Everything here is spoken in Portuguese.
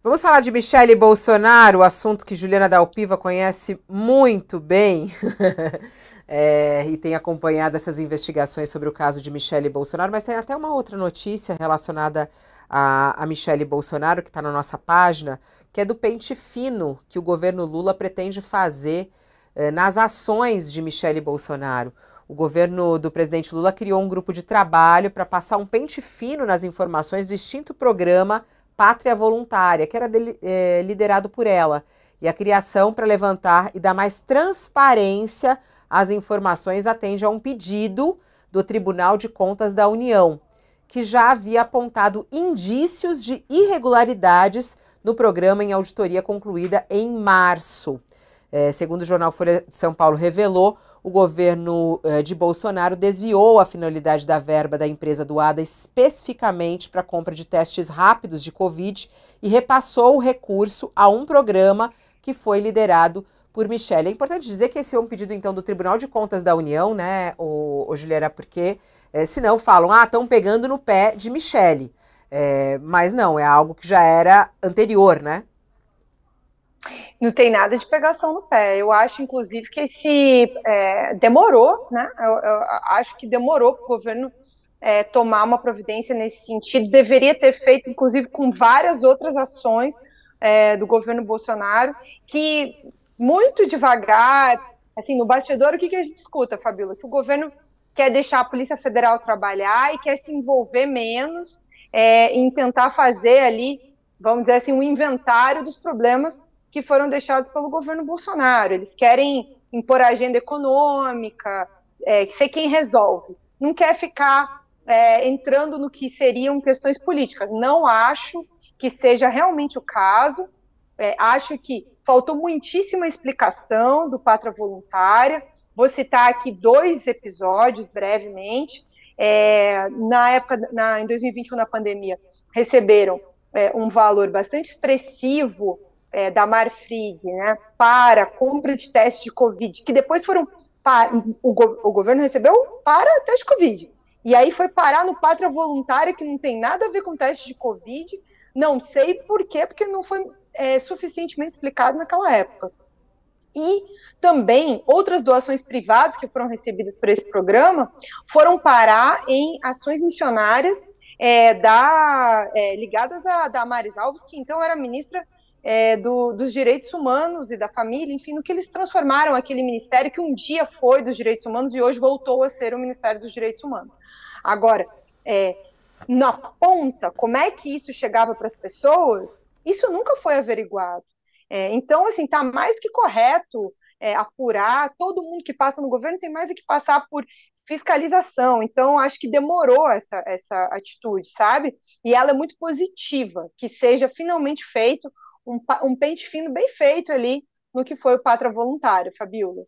Vamos falar de Michele Bolsonaro, assunto que Juliana Dalpiva conhece muito bem é, e tem acompanhado essas investigações sobre o caso de Michele Bolsonaro, mas tem até uma outra notícia relacionada a, a Michele Bolsonaro, que está na nossa página, que é do pente fino que o governo Lula pretende fazer é, nas ações de Michele Bolsonaro. O governo do presidente Lula criou um grupo de trabalho para passar um pente fino nas informações do extinto programa Pátria Voluntária, que era de, é, liderado por ela, e a criação para levantar e dar mais transparência às informações atende a um pedido do Tribunal de Contas da União, que já havia apontado indícios de irregularidades no programa em auditoria concluída em março. É, segundo o jornal Folha de São Paulo revelou, o governo é, de Bolsonaro desviou a finalidade da verba da empresa doada especificamente para a compra de testes rápidos de Covid e repassou o recurso a um programa que foi liderado por Michele. É importante dizer que esse é um pedido, então, do Tribunal de Contas da União, né, o, o Juliana, porque eh, é, senão falam, ah, estão pegando no pé de Michele. É, mas não, é algo que já era anterior, né? Não tem nada de pegação no pé. Eu acho, inclusive, que esse é, demorou, né? Eu, eu acho que demorou para o governo é, tomar uma providência nesse sentido. Deveria ter feito, inclusive, com várias outras ações é, do governo Bolsonaro, que muito devagar, assim, no bastidor, o que, que a gente escuta, Fabíola? Que o governo quer deixar a Polícia Federal trabalhar e quer se envolver menos é, em tentar fazer ali, vamos dizer assim, um inventário dos problemas que foram deixados pelo governo Bolsonaro. Eles querem impor a agenda econômica, é, ser quem resolve. Não quer ficar é, entrando no que seriam questões políticas. Não acho que seja realmente o caso. É, acho que faltou muitíssima explicação do Pátria Voluntária. Vou citar aqui dois episódios brevemente. É, na época, na, em 2021, na pandemia, receberam é, um valor bastante expressivo é, da Marfrig, né, para compra de testes de Covid, que depois foram para, o, o, governo recebeu para teste de Covid. E aí foi parar no pátria voluntária, que não tem nada a ver com teste de Covid. Não sei por quê, porque não foi é, suficientemente explicado naquela época. E também outras doações privadas que foram recebidas por esse programa foram parar em ações missionárias é, da, é, ligadas a Damares Alves, que então era ministra é, do, dos direitos humanos e da família, enfim, no que eles transformaram aquele ministério que um dia foi dos direitos humanos e hoje voltou a ser o Ministério dos Direitos Humanos. Agora, é, na ponta, como é que isso chegava para as pessoas? Isso nunca foi averiguado. É, então, assim, está mais que correto é, apurar. Todo mundo que passa no governo tem mais é que passar por fiscalização. Então, acho que demorou essa, essa atitude, sabe? E ela é muito positiva, que seja finalmente feito um, um pente fino bem feito ali no que foi o Pátria Voluntário, Fabiola.